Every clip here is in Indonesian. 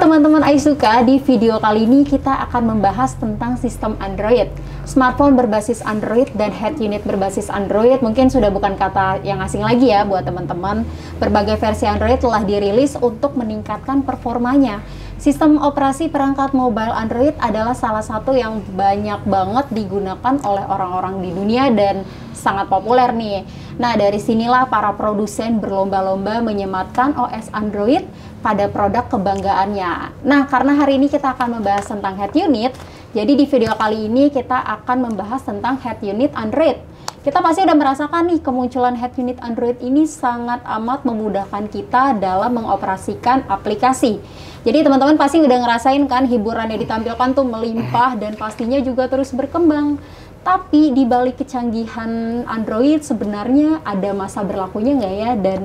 teman-teman Aisuka, di video kali ini kita akan membahas tentang sistem Android. Smartphone berbasis Android dan head unit berbasis Android mungkin sudah bukan kata yang asing lagi ya buat teman-teman. Berbagai versi Android telah dirilis untuk meningkatkan performanya. Sistem operasi perangkat mobile Android adalah salah satu yang banyak banget digunakan oleh orang-orang di dunia dan sangat populer nih. Nah, dari sinilah para produsen berlomba-lomba menyematkan OS Android pada produk kebanggaannya. Nah, karena hari ini kita akan membahas tentang head unit, jadi di video kali ini kita akan membahas tentang head unit Android kita pasti udah merasakan nih kemunculan head unit Android ini sangat amat memudahkan kita dalam mengoperasikan aplikasi. Jadi teman-teman pasti udah ngerasain kan hiburan yang ditampilkan tuh melimpah dan pastinya juga terus berkembang. Tapi di balik kecanggihan Android sebenarnya ada masa berlakunya nggak ya? Dan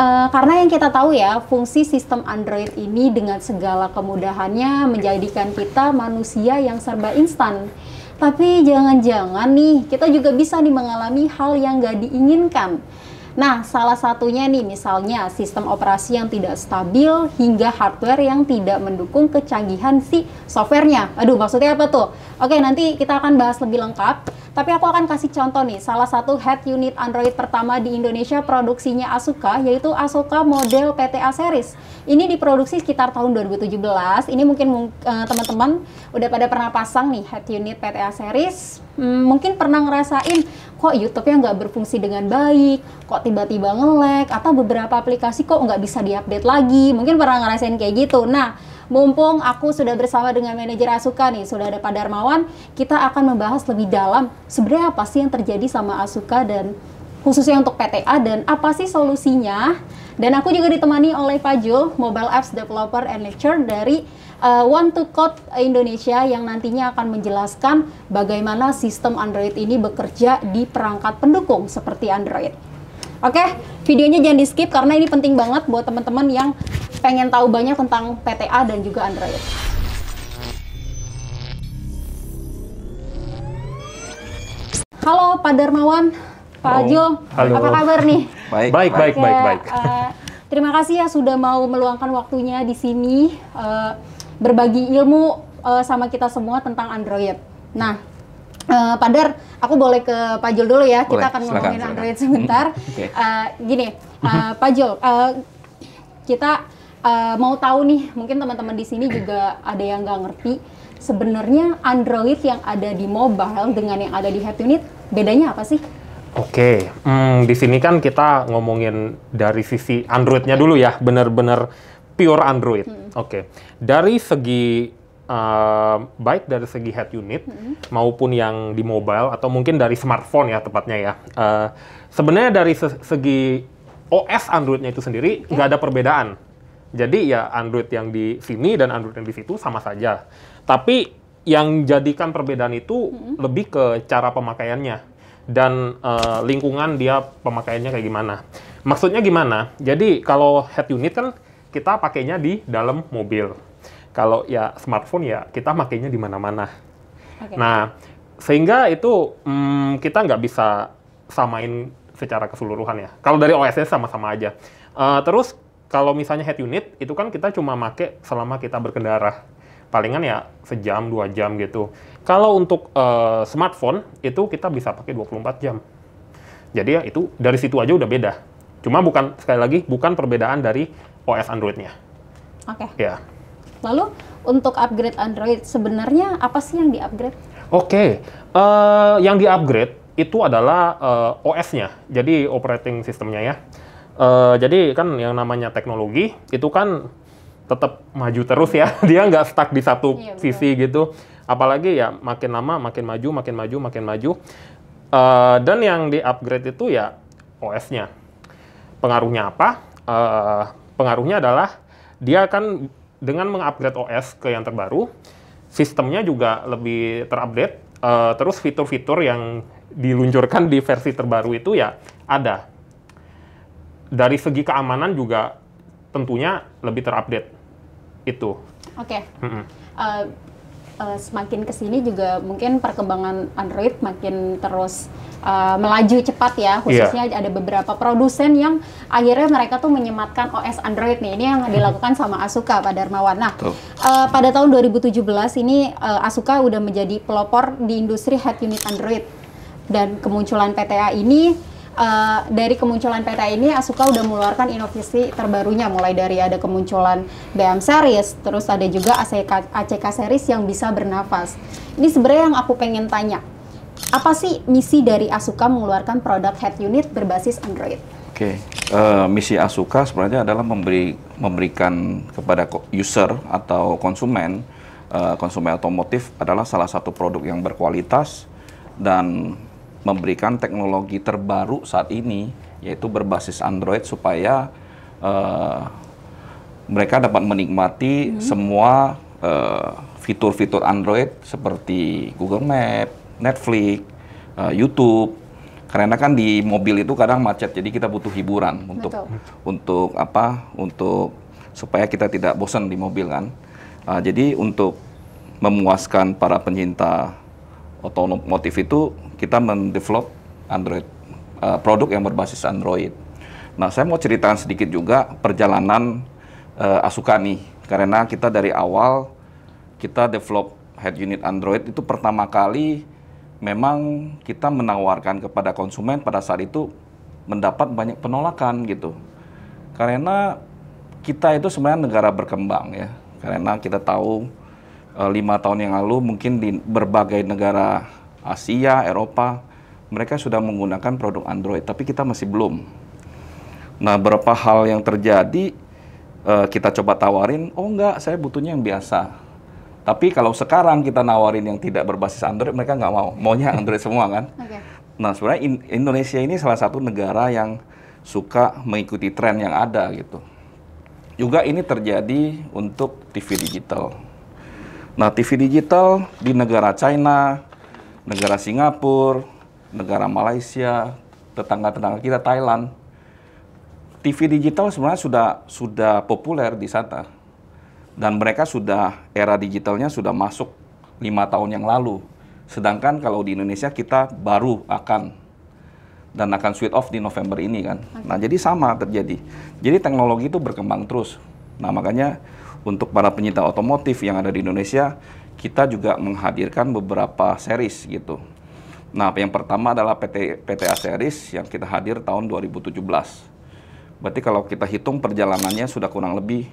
uh, karena yang kita tahu ya, fungsi sistem Android ini dengan segala kemudahannya menjadikan kita manusia yang serba instan. Tapi jangan-jangan nih, kita juga bisa nih mengalami hal yang gak diinginkan. Nah, salah satunya nih misalnya sistem operasi yang tidak stabil hingga hardware yang tidak mendukung kecanggihan si softwarenya. Aduh, maksudnya apa tuh? Oke, nanti kita akan bahas lebih lengkap. Tapi aku akan kasih contoh nih, salah satu head unit Android pertama di Indonesia produksinya Asuka, yaitu Asuka model PTA series. Ini diproduksi sekitar tahun 2017, ini mungkin eh, teman-teman uh, udah pada pernah pasang nih head unit PTA series, hmm, mungkin pernah ngerasain kok YouTube-nya nggak berfungsi dengan baik, kok tiba-tiba ngelek, atau beberapa aplikasi kok nggak bisa diupdate lagi, mungkin pernah ngerasain kayak gitu. Nah, Mumpung aku sudah bersama dengan manajer Asuka nih, sudah ada Pak Darmawan, kita akan membahas lebih dalam sebenarnya apa sih yang terjadi sama Asuka dan khususnya untuk PTA dan apa sih solusinya. Dan aku juga ditemani oleh Pak Jul, Mobile Apps Developer and Lecturer dari uh, One to Code Indonesia yang nantinya akan menjelaskan bagaimana sistem Android ini bekerja di perangkat pendukung seperti Android. Oke, videonya jangan di skip karena ini penting banget buat teman-teman yang pengen tahu banyak tentang PTA dan juga Android. Halo Pak Darmawan, Pak Halo. Jo, Halo. apa kabar nih? Baik, baik, baik, baik, baik. Uh, terima kasih ya sudah mau meluangkan waktunya di sini uh, berbagi ilmu uh, sama kita semua tentang Android. Nah, Eh, Pader, aku boleh ke Pak Jul dulu ya. Boleh, Kita akan silakan, ngomongin silakan. Android sebentar. Hmm, okay. uh, eh, gini, uh, Pak Jul, uh, kita uh, mau tahu nih, mungkin teman-teman di sini juga ada yang nggak ngerti. Sebenarnya Android yang ada di mobile dengan yang ada di head unit bedanya apa sih? Oke, okay. hmm, di sini kan kita ngomongin dari sisi Androidnya nya dulu ya, benar-benar pure Android. Hmm. Oke, okay. dari segi Uh, baik dari segi head unit mm-hmm. maupun yang di mobile atau mungkin dari smartphone ya tepatnya ya. Uh, Sebenarnya dari segi OS Androidnya itu sendiri nggak okay. ada perbedaan. Jadi ya Android yang di sini dan Android yang di situ sama saja. Tapi yang jadikan perbedaan itu mm-hmm. lebih ke cara pemakaiannya dan uh, lingkungan dia pemakaiannya kayak gimana. Maksudnya gimana? Jadi kalau head unit kan kita pakainya di dalam mobil kalau ya smartphone ya kita makainya di mana-mana. Okay. Nah, sehingga itu hmm, kita nggak bisa samain secara keseluruhan ya. Kalau dari OS-nya sama-sama aja. Uh, terus kalau misalnya head unit itu kan kita cuma make selama kita berkendara. Palingan ya sejam, dua jam gitu. Kalau untuk uh, smartphone itu kita bisa pakai 24 jam. Jadi ya itu dari situ aja udah beda. Cuma bukan sekali lagi bukan perbedaan dari OS Android-nya. Oke. Okay. Ya. Lalu untuk upgrade Android sebenarnya apa sih yang di-upgrade? Oke, okay. uh, eh, yang di-upgrade itu adalah uh, eh, OS-nya, jadi operating sistemnya ya. Uh, jadi kan yang namanya teknologi itu kan tetap maju terus ya, dia nggak stuck di satu iya, sisi gitu. Apalagi ya makin lama makin maju, makin maju, makin maju. Uh, dan yang di upgrade itu ya OS-nya. Pengaruhnya apa? Uh, pengaruhnya adalah dia kan dengan mengupgrade OS ke yang terbaru, sistemnya juga lebih terupdate. Uh, terus fitur-fitur yang diluncurkan di versi terbaru itu ya ada. Dari segi keamanan juga tentunya lebih terupdate itu. Oke. Okay. Mm -hmm. uh, eh, uh, semakin kesini juga mungkin perkembangan Android makin terus uh, melaju cepat ya iya. khususnya yeah. ada beberapa produsen yang akhirnya mereka tuh menyematkan OS Android nih ini yang hmm. dilakukan sama Asuka Pak Darmawan. Nah uh, pada tahun 2017 ini uh, Asuka udah menjadi pelopor di industri head unit Android dan kemunculan PTA ini uh, dari kemunculan peta ini Asuka udah mengeluarkan inovasi terbarunya mulai dari ada kemunculan BM series terus ada juga ACK, ACK series yang bisa bernafas ini sebenarnya yang aku pengen tanya apa sih misi dari Asuka mengeluarkan produk head unit berbasis Android? Oke, okay. uh, eh, misi Asuka sebenarnya adalah memberi memberikan kepada user atau konsumen uh, konsumen otomotif adalah salah satu produk yang berkualitas dan memberikan teknologi terbaru saat ini yaitu berbasis Android supaya uh, mereka dapat menikmati hmm. semua eh, fitur-fitur uh, Android seperti Google Map, Netflix, uh, YouTube. Karena kan di mobil itu kadang macet, jadi kita butuh hiburan untuk Betul. untuk apa? Untuk supaya kita tidak bosan di mobil kan. Uh, jadi untuk memuaskan para pencinta otonom motif itu kita mendevelop Android uh, produk yang berbasis Android. Nah, saya mau ceritakan sedikit juga perjalanan uh, Asuka nih karena kita dari awal kita develop head unit Android itu pertama kali memang kita menawarkan kepada konsumen pada saat itu mendapat banyak penolakan gitu. Karena kita itu sebenarnya negara berkembang ya. Karena kita tahu Eh, lima tahun yang lalu mungkin di berbagai negara Asia, Eropa, mereka sudah menggunakan produk Android, tapi kita masih belum. Nah, berapa hal yang terjadi eh, kita coba tawarin, oh enggak, saya butuhnya yang biasa. Tapi kalau sekarang kita nawarin yang tidak berbasis Android, mereka nggak mau. Maunya Android semua kan? Okay. Nah, sebenarnya Indonesia ini salah satu negara yang suka mengikuti tren yang ada gitu. Juga ini terjadi untuk TV digital Nah, TV digital di negara China, negara Singapura, negara Malaysia, tetangga-tetangga kita Thailand. TV digital sebenarnya sudah sudah populer di sana. Dan mereka sudah era digitalnya sudah masuk lima tahun yang lalu. Sedangkan kalau di Indonesia kita baru akan dan akan switch off di November ini kan. Nah, jadi sama terjadi. Jadi teknologi itu berkembang terus. Nah, makanya untuk para penyita otomotif yang ada di Indonesia, kita juga menghadirkan beberapa series gitu. Nah, yang pertama adalah PT, PTA series yang kita hadir tahun 2017. Berarti kalau kita hitung perjalanannya sudah kurang lebih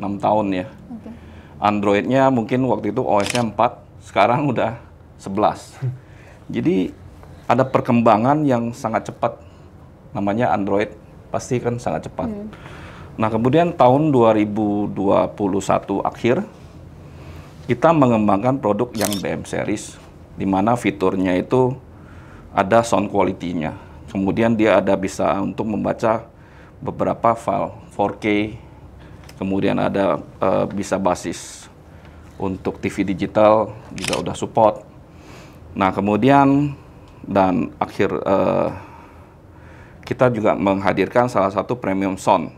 enam tahun ya. Okay. Androidnya mungkin waktu itu OS-nya 4, sekarang udah 11. Jadi ada perkembangan yang sangat cepat. Namanya Android pasti kan sangat cepat. Hmm. Nah, kemudian tahun 2021 akhir kita mengembangkan produk yang BM series di mana fiturnya itu ada sound quality-nya. Kemudian dia ada bisa untuk membaca beberapa file 4K. Kemudian ada uh, bisa basis untuk TV digital juga udah support. Nah, kemudian dan akhir uh, kita juga menghadirkan salah satu premium sound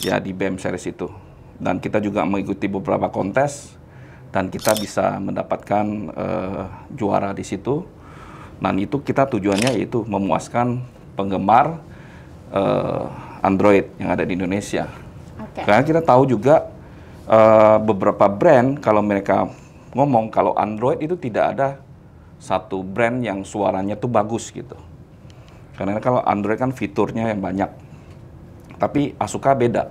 ya di BEM series itu. Dan kita juga mengikuti beberapa kontes dan kita bisa mendapatkan uh, juara di situ. Dan itu kita tujuannya yaitu memuaskan penggemar uh, Android yang ada di Indonesia. Okay. Karena kita tahu juga uh, beberapa brand kalau mereka ngomong kalau Android itu tidak ada satu brand yang suaranya tuh bagus gitu. Karena kalau Android kan fiturnya yang banyak tapi Asuka beda.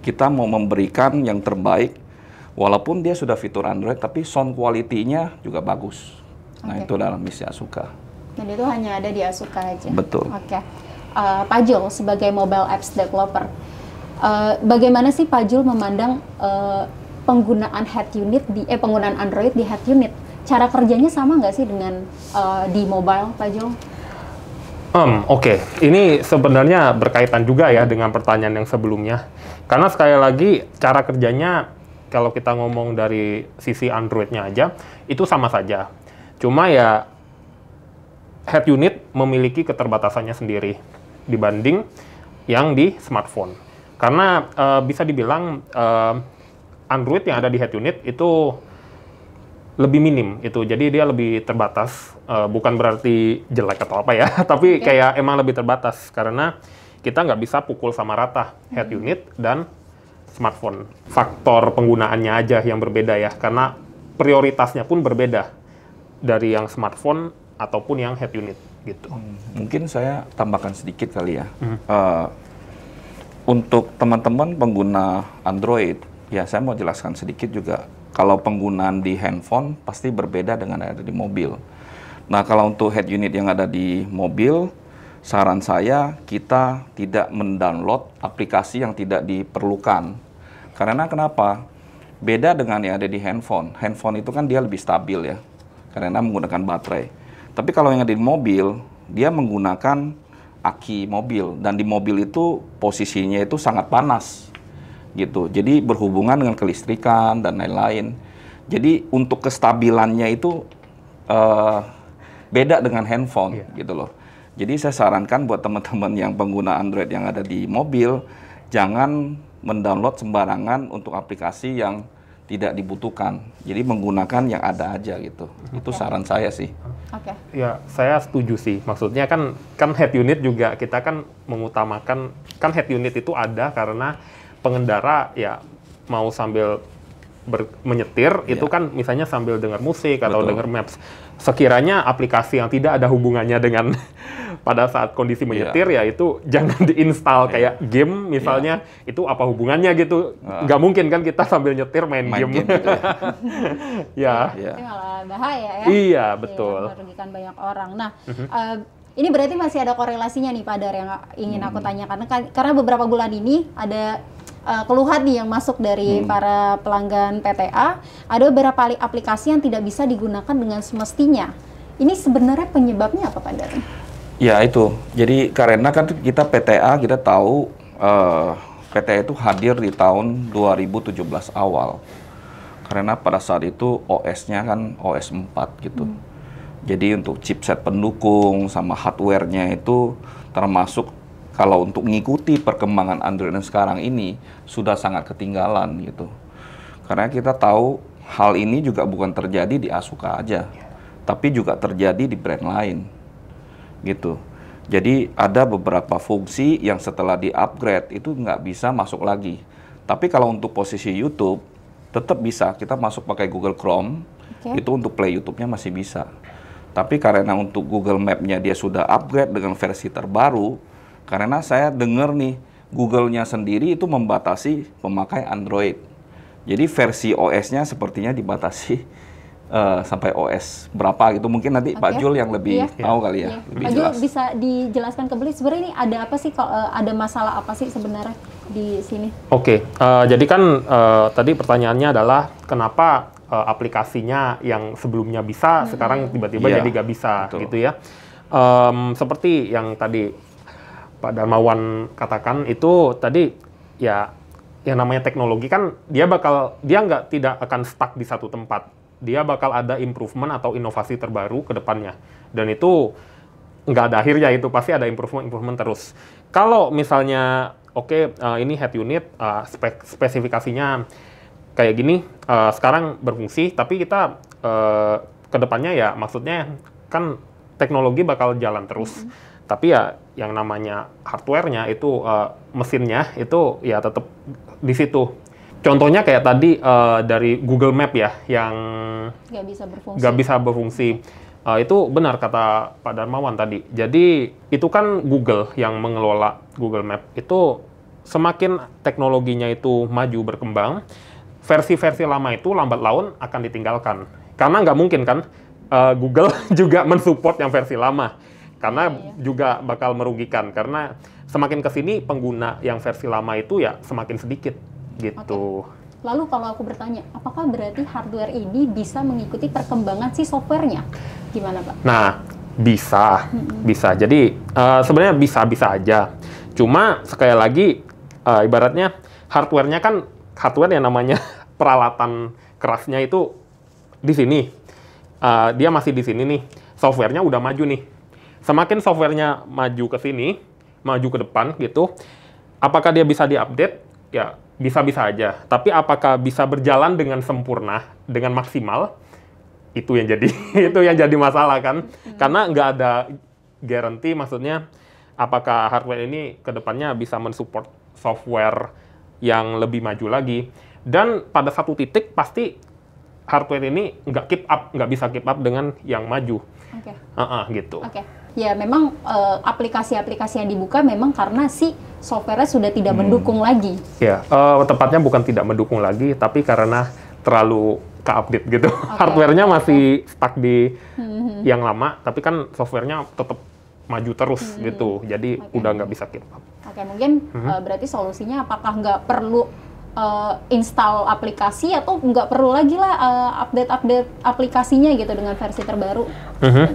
Kita mau memberikan yang terbaik, walaupun dia sudah fitur Android, tapi sound quality-nya juga bagus. Okay. Nah itu dalam misi Asuka. Dan itu hanya ada di Asuka aja. Betul. Oke. Okay. Uh, eh, Pajul sebagai mobile apps developer, uh, bagaimana sih Pajul memandang uh, penggunaan head unit di eh penggunaan Android di head unit? Cara kerjanya sama nggak sih dengan uh, di mobile, Pajul? Um, Oke, okay. ini sebenarnya berkaitan juga ya dengan pertanyaan yang sebelumnya. Karena sekali lagi cara kerjanya kalau kita ngomong dari sisi Android-nya aja, itu sama saja. Cuma ya head unit memiliki keterbatasannya sendiri dibanding yang di smartphone. Karena uh, bisa dibilang uh, Android yang ada di head unit itu lebih minim itu. Jadi dia lebih terbatas. Uh, bukan berarti jelek atau apa ya, tapi okay. kayak emang lebih terbatas karena kita nggak bisa pukul sama rata head hmm. unit dan smartphone. Faktor penggunaannya aja yang berbeda ya, karena prioritasnya pun berbeda dari yang smartphone ataupun yang head unit gitu. Hmm, mungkin saya tambahkan sedikit kali ya. Hmm. Uh, untuk teman-teman pengguna Android, ya saya mau jelaskan sedikit juga kalau penggunaan di handphone pasti berbeda dengan yang ada di mobil. Nah, kalau untuk head unit yang ada di mobil, saran saya kita tidak mendownload aplikasi yang tidak diperlukan. Karena kenapa? Beda dengan yang ada di handphone. Handphone itu kan dia lebih stabil ya, karena menggunakan baterai. Tapi kalau yang ada di mobil, dia menggunakan aki mobil dan di mobil itu posisinya itu sangat panas gitu. Jadi berhubungan dengan kelistrikan dan lain-lain. Jadi untuk kestabilannya itu uh, beda dengan handphone yeah. gitu loh. Jadi saya sarankan buat teman-teman yang pengguna Android yang ada di mobil jangan mendownload sembarangan untuk aplikasi yang tidak dibutuhkan. Jadi menggunakan yang ada aja gitu. Okay. Itu saran saya sih. Oke. Okay. Ya, saya setuju sih. Maksudnya kan kan head unit juga kita kan mengutamakan kan head unit itu ada karena pengendara ya mau sambil ber, menyetir yeah. itu kan misalnya sambil dengar musik atau dengar maps. Sekiranya aplikasi yang tidak ada hubungannya dengan pada saat kondisi iya. menyetir yeah. ya itu jangan diinstal yeah. kayak game misalnya yeah. itu apa hubungannya gitu. Uh. mungkin kan kita sambil nyetir main, main game. game gitu ya. ya. Yeah. yeah. yeah. bahaya ya. Iya, iya, betul. merugikan banyak orang. Nah, mm-hmm. uh, ini berarti masih ada korelasinya nih Pak Dar yang ingin hmm. aku tanyakan karena beberapa bulan ini ada uh, keluhan nih yang masuk dari hmm. para pelanggan PTA, ada beberapa aplikasi yang tidak bisa digunakan dengan semestinya. Ini sebenarnya penyebabnya apa Pak Darin? Ya itu, jadi karena kan kita PTA kita tahu uh, eh, PTA itu hadir di tahun 2017 awal. Karena pada saat itu OS-nya kan OS 4 gitu. Hmm. Jadi untuk chipset pendukung sama hardware-nya itu termasuk kalau untuk mengikuti perkembangan Android yang sekarang ini sudah sangat ketinggalan gitu. Karena kita tahu hal ini juga bukan terjadi di Asuka aja, tapi juga terjadi di brand lain gitu. Jadi ada beberapa fungsi yang setelah di-upgrade itu nggak bisa masuk lagi. Tapi kalau untuk posisi YouTube, tetap bisa. Kita masuk pakai Google Chrome, okay. itu untuk play YouTube-nya masih bisa. Tapi karena untuk Google Map-nya dia sudah upgrade dengan versi terbaru, karena saya dengar nih, Google-nya sendiri itu membatasi pemakai Android. Jadi versi OS-nya sepertinya dibatasi uh, sampai OS berapa gitu. Mungkin nanti okay. Pak Jul yang lebih yeah. tahu kali ya. Yeah. Lebih Pak Jul bisa dijelaskan kembali sebenarnya ini ada apa sih? kalau eh, Ada masalah apa sih sebenarnya di sini? Oke, okay. uh, eh, jadi kan uh, tadi pertanyaannya adalah kenapa uh, aplikasinya yang sebelumnya bisa hmm. sekarang tiba-tiba yeah. jadi nggak bisa Betul. gitu ya. Um, seperti yang tadi Pak Darmawan katakan itu tadi ya yang namanya teknologi kan dia bakal dia nggak tidak akan stuck di satu tempat. Dia bakal ada improvement atau inovasi terbaru ke depannya. Dan itu nggak ada akhirnya itu pasti ada improvement improvement terus. Kalau misalnya oke okay, uh, eh, ini head unit uh, spek, spesifikasinya kayak gini uh, sekarang berfungsi tapi kita uh, depannya ya maksudnya kan teknologi bakal jalan terus. Mm -hmm tapi ya yang namanya hardware-nya itu uh, mesinnya itu ya tetap di situ contohnya kayak tadi uh, dari Google Map ya yang nggak bisa berfungsi Gak bisa berfungsi uh, itu benar kata Pak Darmawan tadi jadi itu kan Google yang mengelola Google Map itu semakin teknologinya itu maju berkembang versi-versi lama itu lambat laun akan ditinggalkan karena nggak mungkin kan uh, Google juga mensupport yang versi lama karena iya, iya. juga bakal merugikan karena semakin kesini pengguna yang versi lama itu ya semakin sedikit gitu. Okay. Lalu kalau aku bertanya, apakah berarti hardware ini bisa mengikuti perkembangan si softwarenya? Gimana pak? Nah bisa, hmm. bisa. Jadi uh, sebenarnya bisa-bisa aja. Cuma sekali lagi uh, ibaratnya hardwarenya kan hardware yang namanya peralatan kerasnya itu di sini. Uh, dia masih di sini nih. Softwarenya udah maju nih Semakin softwarenya maju ke sini, maju ke depan gitu, apakah dia bisa diupdate? Ya, bisa-bisa aja. Tapi apakah bisa berjalan dengan sempurna, dengan maksimal? Itu yang jadi itu yang jadi masalah kan. Hmm. Karena nggak ada guarantee maksudnya apakah hardware ini ke depannya bisa mensupport software yang lebih maju lagi. Dan pada satu titik pasti hardware ini nggak keep up, nggak bisa keep up dengan yang maju. Oke. Okay. Uh -uh, gitu. Oke. Okay ya memang eh, aplikasi-aplikasi uh, yang dibuka memang karena si software sudah tidak hmm. mendukung lagi. Ya, uh, tepatnya bukan tidak mendukung lagi, tapi karena terlalu ke-update gitu. Okay. Hardwarenya masih stuck di hmm. yang lama, tapi kan softwarenya tetap maju terus hmm. gitu. Jadi okay. udah nggak bisa keep up. Oke, okay, mungkin hmm. uh, berarti solusinya apakah nggak perlu uh, install aplikasi atau nggak perlu lagi lah update eh, update-update aplikasinya gitu dengan versi terbaru. Mm -hmm.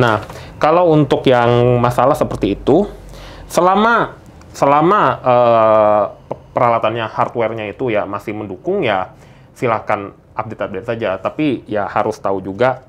Nah, kalau untuk yang masalah seperti itu, selama selama uh, peralatannya hardwarenya itu ya masih mendukung ya silahkan update-update saja. Tapi ya harus tahu juga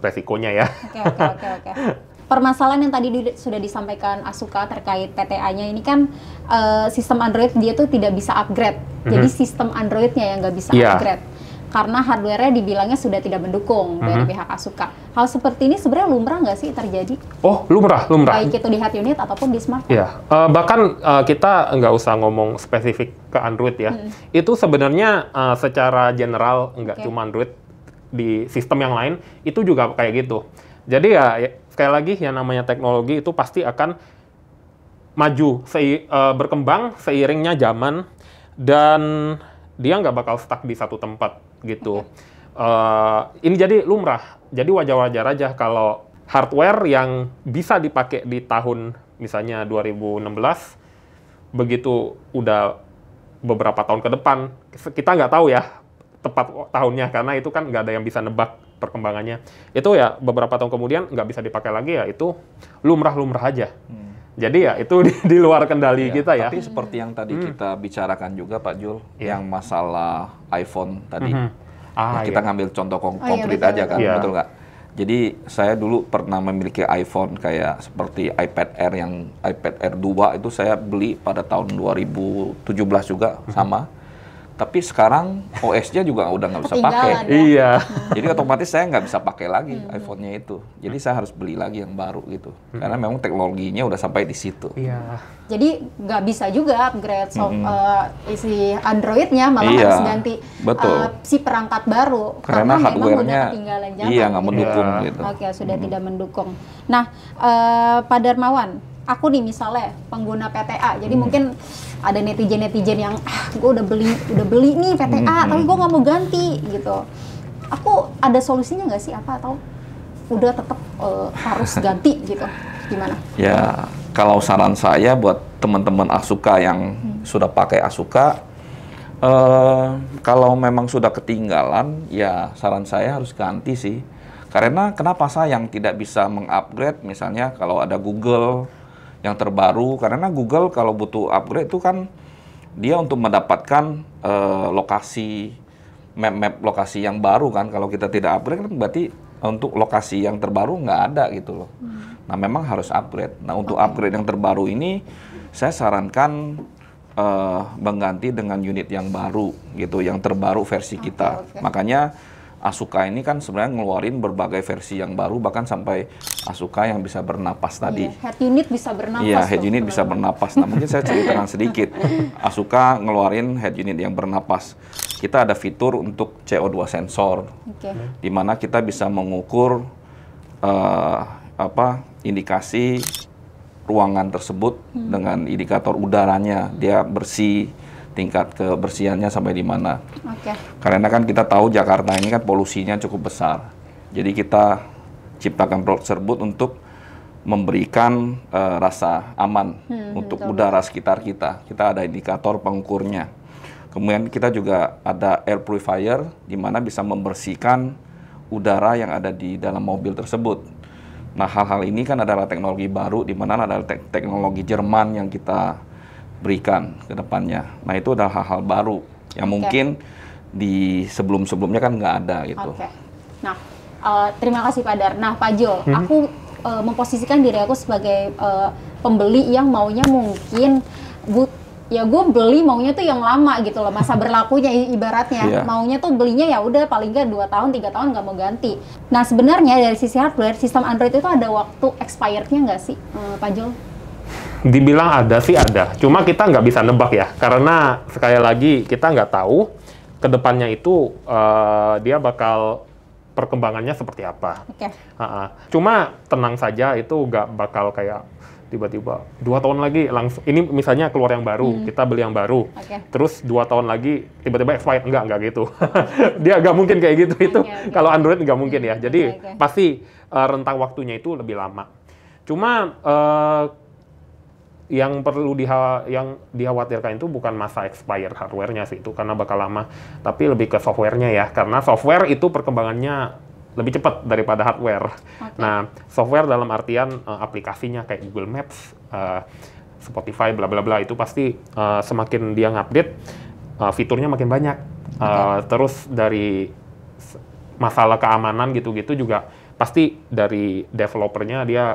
resikonya ya. Oke oke oke. permasalahan yang tadi di, sudah disampaikan Asuka terkait TTA-nya ini kan uh, sistem Android dia tuh tidak bisa upgrade. Mm-hmm. Jadi sistem Androidnya yang nggak bisa yeah. upgrade karena hardware-nya dibilangnya sudah tidak mendukung mm-hmm. dari mhm. pihak Asuka. Hal seperti ini sebenarnya lumrah nggak sih terjadi? Oh, lumrah, lumrah. Baik itu di head unit ataupun di smartphone. Iya, uh, bahkan uh, kita nggak usah ngomong spesifik ke Android ya. Hmm. Itu sebenarnya uh, secara general nggak okay. cuma Android, di sistem yang lain itu juga kayak gitu. Jadi ya, ya sekali lagi yang namanya teknologi itu pasti akan maju, sei, uh, berkembang seiringnya zaman dan dia nggak bakal stuck di satu tempat gitu. Uh, ini jadi lumrah, jadi wajar-wajar aja kalau hardware yang bisa dipakai di tahun misalnya 2016 begitu udah beberapa tahun ke depan kita nggak tahu ya tepat tahunnya karena itu kan nggak ada yang bisa nebak perkembangannya itu ya beberapa tahun kemudian nggak bisa dipakai lagi ya itu lumrah-lumrah aja. Hmm. Jadi ya itu di, di luar kendali ya, kita ya. Tapi seperti yang tadi hmm. kita bicarakan juga Pak Jul, ya. yang masalah iPhone tadi. Hmm. Ah, nah, kita ya. ngambil contoh komplit komplit oh, iya, aja kan, ya. betul nggak? Jadi saya dulu pernah memiliki iPhone kayak seperti iPad Air yang iPad Air 2 itu saya beli pada tahun 2017 juga hmm. sama tapi sekarang OS-nya juga udah nggak bisa pakai. Ya. Iya. Jadi otomatis saya nggak bisa pakai lagi hmm. iPhone-nya itu. Jadi saya harus beli lagi yang baru gitu. Hmm. Karena memang teknologinya udah sampai di situ. Iya. Jadi nggak bisa juga upgrade so, hmm. uh, isi Android-nya malah iya. harus ganti Betul. Uh, si perangkat baru karena, karena hardware-nya ketinggalan zaman. Iya, nggak mendukung iya. gitu. Oke, okay, sudah hmm. tidak mendukung. Nah, uh, Pak Darmawan, aku nih misalnya pengguna PTA jadi hmm. mungkin ada netizen netizen yang ah gue udah beli udah beli nih PTA hmm, hmm. tapi gue nggak mau ganti gitu aku ada solusinya nggak sih apa atau udah tetap uh, eh, harus ganti gitu gimana ya kalau saran saya buat teman-teman Asuka yang hmm. sudah pakai Asuka uh, kalau memang sudah ketinggalan ya saran saya harus ganti sih karena kenapa sayang tidak bisa mengupgrade misalnya kalau ada Google yang terbaru karena Google kalau butuh upgrade itu kan dia untuk mendapatkan uh, lokasi map-map lokasi yang baru kan kalau kita tidak upgrade kan berarti untuk lokasi yang terbaru nggak ada gitu loh. Hmm. Nah memang harus upgrade. Nah untuk okay. upgrade yang terbaru ini saya sarankan uh, mengganti dengan unit yang baru gitu, yang terbaru versi kita. okay. Makanya Asuka ini kan sebenarnya ngeluarin berbagai versi yang baru bahkan sampai Asuka yang bisa bernapas iya, tadi. Iya, head unit bisa bernapas. Iya, head unit bisa bernapas. Nah, mungkin saya ceritakan sedikit. Asuka ngeluarin head unit yang bernapas. Kita ada fitur untuk CO2 sensor. Okay. Di mana kita bisa mengukur uh, apa indikasi ruangan tersebut hmm. dengan indikator udaranya, dia bersih, tingkat kebersihannya sampai di mana. Okay. Karena kan kita tahu Jakarta ini kan polusinya cukup besar. Jadi kita ciptakan produk tersebut untuk memberikan uh, rasa aman hmm, hmm untuk betul. udara sekitar kita. Kita ada indikator pengukurnya. Kemudian kita juga ada air purifier di mana bisa membersihkan udara yang ada di dalam mobil tersebut. Nah, hal-hal ini kan adalah teknologi baru di mana ada te teknologi Jerman yang kita berikan ke depannya. Nah itu adalah hal-hal baru yang okay. mungkin di sebelum-sebelumnya kan nggak ada gitu. Okay. Nah uh, terima kasih Pak Dar. Nah Pak Jo, hmm. aku uh, memposisikan diri aku sebagai uh, pembeli yang maunya mungkin but ya gue beli maunya tuh yang lama gitu loh masa berlakunya ibaratnya yeah. maunya tuh belinya ya udah paling nggak dua tahun tiga tahun nggak mau ganti nah sebenarnya dari sisi hardware sistem Android itu ada waktu expirednya nggak sih uh, Pak Jo? dibilang ada sih ada. Cuma kita nggak bisa nebak ya, karena sekali lagi kita nggak tahu kedepannya itu uh, dia bakal perkembangannya seperti apa. Okay. Uh -uh. Cuma tenang saja itu nggak bakal kayak tiba-tiba dua tahun lagi langsung ini misalnya keluar yang baru hmm. kita beli yang baru okay. terus dua tahun lagi tiba-tiba expired enggak enggak gitu dia nggak mungkin kayak gitu okay, itu okay. Iya, iya. kalau Android nggak mungkin ya hmm, jadi okay, okay. pasti uh, rentang waktunya itu lebih lama cuma uh, yang perlu diha yang dikhawatirkan itu bukan masa expired hardware-nya sih itu karena bakal lama, tapi lebih ke software-nya ya. Karena software itu perkembangannya lebih cepat daripada hardware. Okay. Nah, software dalam artian uh, aplikasinya kayak Google Maps, uh, Spotify, bla bla bla itu pasti uh, semakin dia ngupdate uh, fiturnya makin banyak. Okay. terus dari masalah keamanan gitu-gitu juga pasti dari developernya dia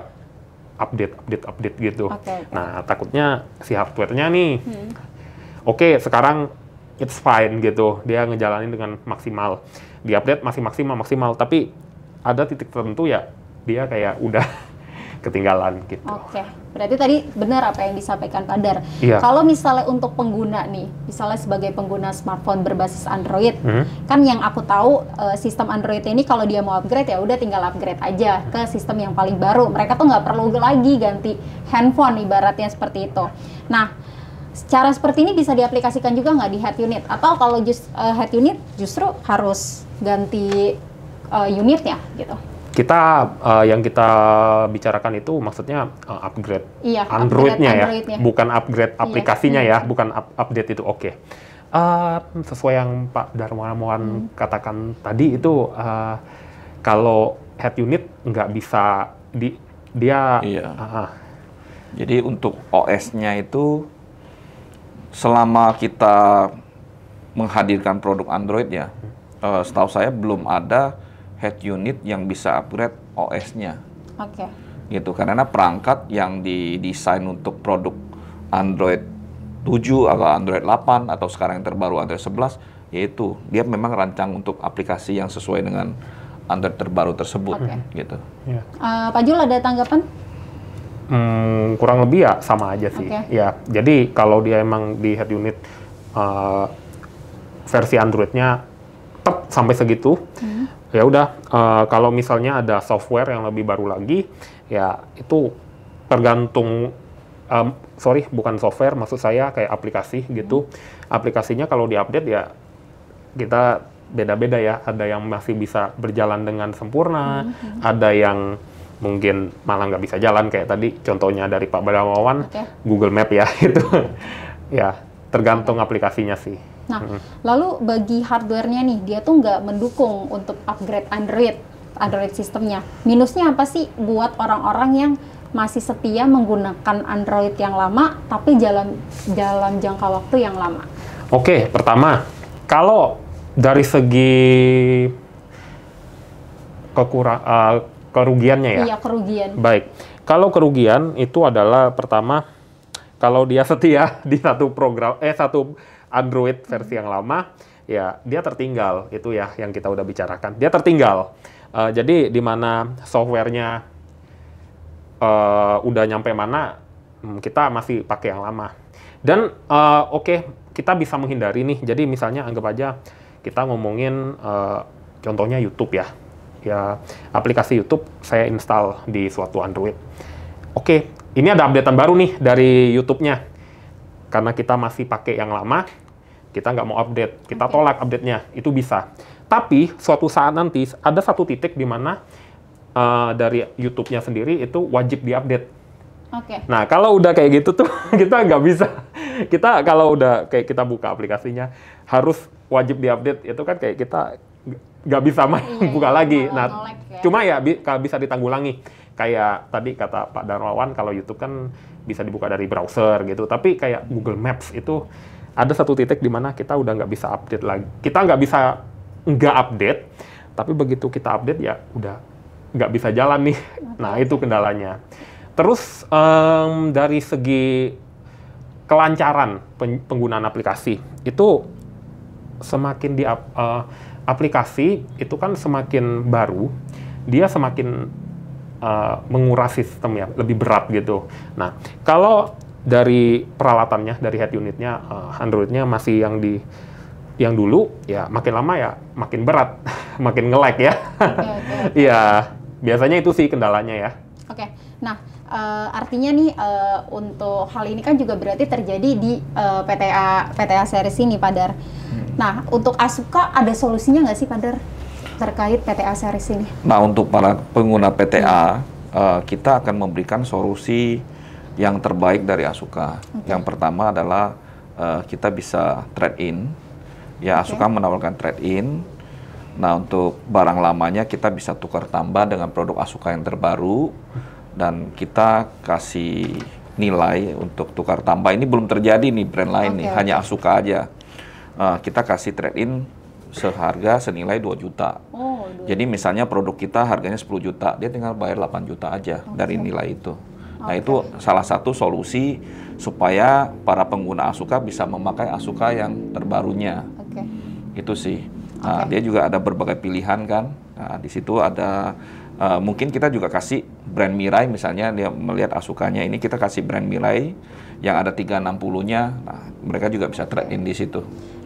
update update update gitu. Okay. Nah takutnya si hardware-nya nih, hmm. oke okay, sekarang it's fine gitu, dia ngejalanin dengan maksimal, di update masih maksimal maksimal, tapi ada titik tertentu ya dia kayak udah ketinggalan gitu. Oke. Okay. Berarti tadi benar apa yang disampaikan Pak Dar. Iya. Kalau misalnya untuk pengguna nih, misalnya sebagai pengguna smartphone berbasis Android, hmm. kan yang aku tahu eh, sistem Android ini kalau dia mau upgrade ya udah tinggal upgrade aja ke sistem yang paling baru. Mereka tuh nggak perlu lagi ganti handphone ibaratnya seperti itu. Nah, secara seperti ini bisa diaplikasikan juga nggak di head unit? Atau kalau just, uh, eh, head unit justru harus ganti uh, unitnya gitu? kita uh, yang kita bicarakan itu maksudnya uh, upgrade iya, Androidnya ya, android bukan upgrade iya, aplikasinya iya. ya, bukan up update itu oke. Okay. Uh, eh, sesuai yang Pak Darmawan hmm. katakan tadi itu uh, kalau head unit nggak bisa di dia. Iya. Uh, Jadi untuk OS-nya itu selama kita menghadirkan produk Android ya, uh, setahu saya belum ada head unit yang bisa upgrade OS-nya. Oke. Okay. Gitu karena perangkat yang didesain untuk produk Android 7 atau Android 8 atau sekarang yang terbaru Android 11 yaitu dia memang rancang untuk aplikasi yang sesuai dengan Android terbaru tersebut okay. gitu. Yeah. Iya. Uh, Pak Jul ada tanggapan? Hmm, kurang lebih ya sama aja sih. Okay. Ya, jadi kalau dia emang di head unit uh, versi Androidnya tetap sampai segitu, hmm ya udah uh, kalau misalnya ada software yang lebih baru lagi ya itu tergantung um, sorry bukan software maksud saya kayak aplikasi gitu aplikasinya kalau diupdate ya kita beda-beda ya ada yang masih bisa berjalan dengan sempurna hmm ada yang mungkin malah nggak bisa jalan kayak tadi contohnya dari Pak Badawawan okay. Google Map ya itu ya tergantung aplikasinya sih Nah, hmm. lalu bagi hardware-nya nih, dia tuh nggak mendukung untuk upgrade Android, Android sistemnya. Minusnya apa sih buat orang-orang yang masih setia menggunakan Android yang lama, tapi jalan dalam jangka waktu yang lama? Oke, pertama, kalau dari segi kekurang uh, eh, kerugiannya ya. Iya, kerugian. Baik. Kalau kerugian itu adalah pertama kalau dia setia di satu program eh satu Android versi yang lama, ya dia tertinggal. Itu ya yang kita udah bicarakan. Dia tertinggal. Uh, jadi di mana softwarenya uh, udah nyampe mana, hmm, kita masih pakai yang lama. Dan uh, oke, okay, kita bisa menghindari nih. Jadi misalnya anggap aja kita ngomongin uh, contohnya YouTube ya. Ya, aplikasi YouTube saya install di suatu Android. Oke, ini ada updatean baru nih dari YouTube-nya. Karena kita masih pakai yang lama, kita nggak mau update, kita okay. tolak update-nya, itu bisa. Tapi suatu saat nanti ada satu titik di mana uh, dari YouTube-nya sendiri itu wajib diupdate. Oke. Okay. Nah kalau udah kayak gitu tuh kita nggak bisa. Kita kalau udah kayak kita buka aplikasinya harus wajib diupdate itu kan kayak kita nggak bisa main iya, iya, buka iya, lagi. Nah ya. cuma ya bi bisa ditanggulangi. Kayak tadi kata Pak Darwawan kalau YouTube kan bisa dibuka dari browser gitu. Tapi kayak Google Maps itu ada satu titik di mana kita udah nggak bisa update lagi. Kita nggak bisa nggak update, tapi begitu kita update ya udah nggak bisa jalan nih. Nah itu kendalanya. Terus um, dari segi kelancaran pen penggunaan aplikasi itu semakin di uh, aplikasi itu kan semakin baru, dia semakin uh, menguras sistem ya, lebih berat gitu. Nah kalau dari peralatannya, dari head unitnya, uh, Androidnya masih yang di yang dulu, ya makin lama ya makin berat, makin ngelek ya. Iya, biasanya itu sih kendalanya ya. Oke, okay. nah uh, artinya nih uh, untuk hal ini kan juga berarti terjadi di uh, PTA PTA series ini, Padar. Hmm. Nah, untuk Asuka ada solusinya nggak sih, Padar, terkait PTA series ini? Nah, untuk para pengguna PTA, hmm. uh, kita akan memberikan solusi yang terbaik dari Asuka. Okay. Yang pertama adalah uh, kita bisa trade in. Ya Asuka menawarkan trade in. Nah untuk barang lamanya kita bisa tukar tambah dengan produk Asuka yang terbaru dan kita kasih nilai untuk tukar tambah ini belum terjadi nih brand lain okay. nih hanya Asuka aja. Uh, kita kasih trade in seharga senilai 2 juta. Oh, 2. Jadi misalnya produk kita harganya 10 juta, dia tinggal bayar 8 juta aja okay. Oh, dari nilai itu. Nah, okay. itu salah satu solusi supaya para pengguna Asuka bisa memakai Asuka yang terbarunya. Okay. Itu sih. Nah, okay. dia juga ada berbagai pilihan kan. Nah, di situ ada uh, mungkin kita juga kasih brand Mirai misalnya dia melihat Asukanya ini kita kasih brand Mirai yang ada 360-nya. Nah, mereka juga bisa trade in di situ.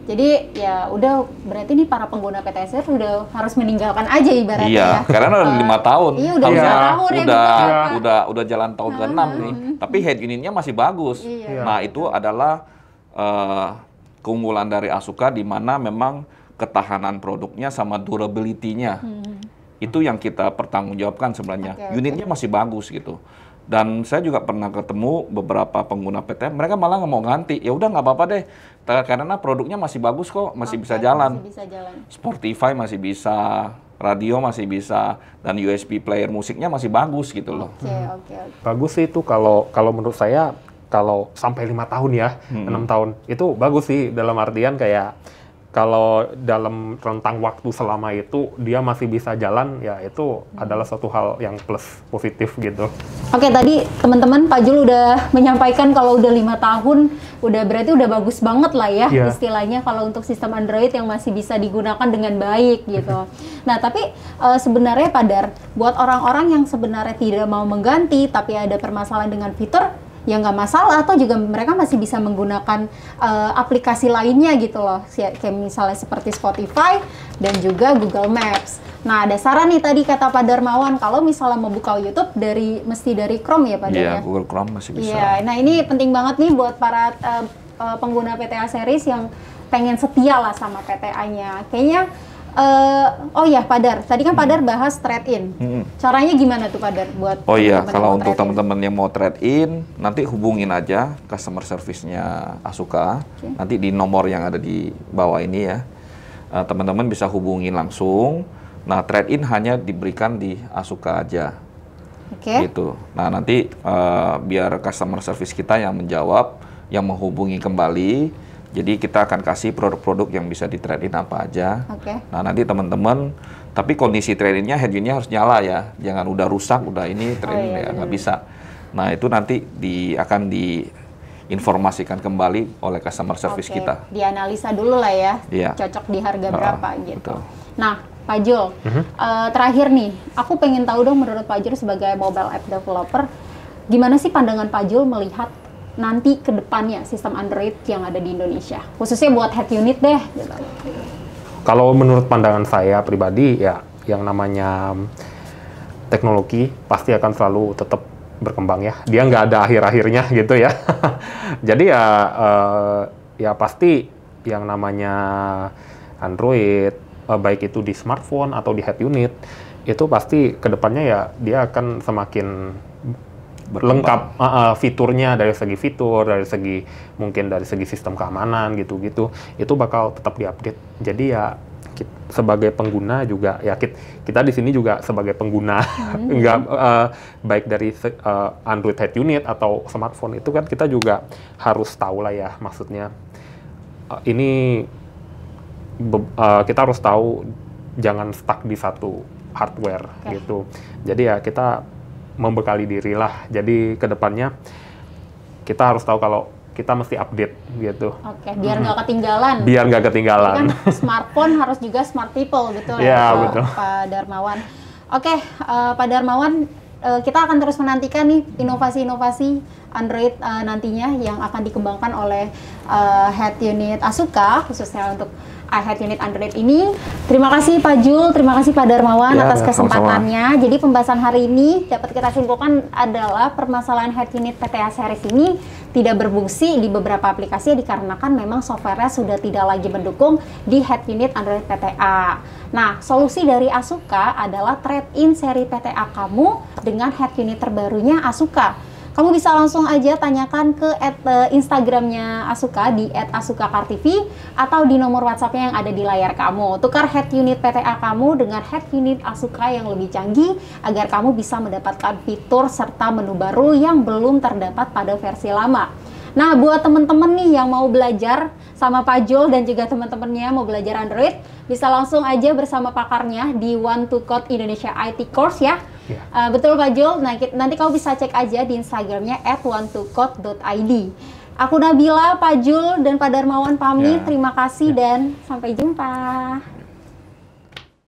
Jadi ya udah berarti nih para pengguna PTSR udah harus meninggalkan aja ibaratnya. Iya, ya. karena udah eh, lima tahun. Iya, udah lima ya, tahun Udah, ya. Udah, iya. udah, udah jalan tahun ke enam nih. Hmm. Tapi head unitnya masih bagus. Iya. iya. Nah, itu adalah uh, keunggulan dari Asuka di mana memang ketahanan produknya sama durability-nya. Hmm. Itu yang kita pertanggungjawabkan sebenarnya. Okay, Unitnya okay. masih bagus gitu. Dan saya juga pernah ketemu beberapa pengguna PTM, mereka malah nggak mau ganti. Ya udah nggak apa-apa deh, karena produknya masih bagus kok, masih, oh, bisa, jalan. masih bisa jalan. Spotify masih bisa, radio masih bisa, dan USB player musiknya masih bagus gitu loh. Oke, okay, hmm. oke. Okay, okay. Bagus sih itu kalau kalau menurut saya kalau sampai lima tahun ya, hmm. enam hmm. tahun itu bagus sih dalam artian kayak kalau dalam rentang waktu selama itu dia masih bisa jalan ya itu adalah suatu hal yang plus positif gitu. Oke tadi teman-teman Pak Jul udah menyampaikan kalau udah lima tahun udah berarti udah bagus banget lah ya yeah. istilahnya kalau untuk sistem Android yang masih bisa digunakan dengan baik gitu. nah tapi e, sebenarnya Pak Dar buat orang-orang yang sebenarnya tidak mau mengganti tapi ada permasalahan dengan fitur ya nggak masalah atau juga mereka masih bisa menggunakan uh, aplikasi lainnya gitu loh kayak misalnya seperti Spotify dan juga Google Maps. Nah ada saran nih tadi kata Pak Darmawan kalau misalnya mau buka YouTube dari mesti dari Chrome ya Pak Iya yeah, Google Chrome masih bisa. Iya, yeah, nah ini penting banget nih buat para uh, pengguna PTA series yang pengen setia lah sama PTA-nya. Kayaknya Uh, oh ya Padar, tadi kan hmm. Padar bahas trade in. Hmm. Caranya gimana tuh Padar buat? Oh iya, kalau untuk teman-teman yang mau trade in, nanti hubungin aja customer service-nya Asuka. Okay. Nanti di nomor yang ada di bawah ini ya, eh, teman-teman uh, bisa hubungin langsung. Nah trade in hanya diberikan di Asuka aja. Oke. Okay. Gitu. Nah nanti uh, biar customer service kita yang menjawab, yang menghubungi kembali jadi kita akan kasih produk-produk yang bisa di trade apa aja. Okay. Nah nanti teman-teman, tapi kondisi tradingnya innya hedgingnya harus nyala ya, jangan udah rusak, udah ini trading oh, iya, ya iya, nggak iya. bisa. Nah itu nanti di akan diinformasikan kembali oleh customer service okay. kita. Dianalisa dulu lah ya, yeah. cocok di harga uh, berapa gitu. Betul. Nah Pak Jo, uh -huh. uh, terakhir nih, aku pengen tahu dong menurut Pak Jo sebagai mobile app developer, gimana sih pandangan Pak Jo melihat nanti ke depannya sistem Android yang ada di Indonesia? Khususnya buat head unit deh. Gitu. Kalau menurut pandangan saya pribadi ya yang namanya teknologi pasti akan selalu tetap berkembang ya. Dia nggak ada akhir-akhirnya gitu ya. Jadi ya uh, ya pasti yang namanya Android uh, baik itu di smartphone atau di head unit itu pasti kedepannya ya dia akan semakin berkembang. lengkap uh, uh, fiturnya dari segi fitur, dari segi mungkin dari segi sistem keamanan gitu-gitu, itu bakal tetap diupdate. Jadi ya kita, sebagai pengguna juga ya kita, kita di sini juga sebagai pengguna hmm. enggak uh, eh, baik dari uh, Android head unit atau smartphone itu kan kita juga harus tahu lah ya maksudnya uh, ini uh, kita harus tahu jangan stuck di satu hardware okay. gitu. Jadi ya kita membekali diri lah. Jadi kedepannya kita harus tahu kalau kita mesti update gitu. Oke, okay, biar nggak ketinggalan. Biar nggak ketinggalan. kan smartphone harus juga smart people gitu yeah, ya, iya, betul. Pak Darmawan. Oke, okay, uh, eh, Pak Darmawan, uh, kita akan terus menantikan nih inovasi-inovasi Android uh, nantinya yang akan dikembangkan oleh uh, head unit Asuka khususnya untuk Head Unit Android ini. Terima kasih Pak Jul, terima kasih Pak Darmawan ya, atas kesempatannya. sama Jadi pembahasan hari ini dapat kita simpulkan adalah permasalahan Head Unit PTA Series ini tidak berfungsi di beberapa aplikasi dikarenakan memang softwarenya sudah tidak lagi mendukung di Head Unit Android PTA. Nah, solusi dari Asuka adalah trade-in seri PTA kamu dengan Head Unit terbarunya Asuka kamu bisa langsung aja tanyakan ke at, uh, Instagramnya Asuka di @asukakartv atau di nomor WhatsAppnya yang ada di layar kamu. Tukar head unit PTA kamu dengan head unit Asuka yang lebih canggih agar kamu bisa mendapatkan fitur serta menu baru yang belum terdapat pada versi lama. Nah, buat teman-teman nih yang mau belajar sama Pak Jul dan juga teman-temannya mau belajar Android, bisa langsung aja bersama pakarnya di One to Code Indonesia IT Course ya. Yeah. Iya. Uh, betul Pak Jul, nanti, nanti kamu bisa cek aja di Instagramnya at one2code.id. Aku Nabila, Pak Jul, dan Pak Darmawan pamit. Yeah. Terima kasih yeah. dan sampai jumpa.